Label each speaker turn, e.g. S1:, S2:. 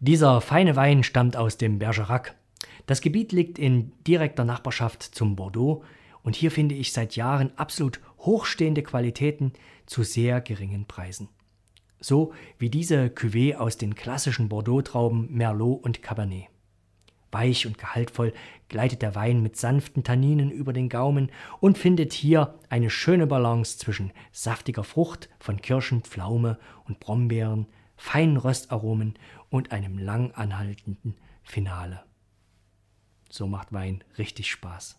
S1: Dieser feine Wein stammt aus dem Bergerac. Das Gebiet liegt in direkter Nachbarschaft zum Bordeaux und hier finde ich seit Jahren absolut hochstehende Qualitäten zu sehr geringen Preisen. So wie diese Cuvée aus den klassischen Bordeaux-Trauben Merlot und Cabernet. Weich und gehaltvoll gleitet der Wein mit sanften Tanninen über den Gaumen und findet hier eine schöne Balance zwischen saftiger Frucht von Kirschen, Pflaume und Brombeeren feinen Röstaromen und einem lang anhaltenden Finale. So macht Wein richtig Spaß.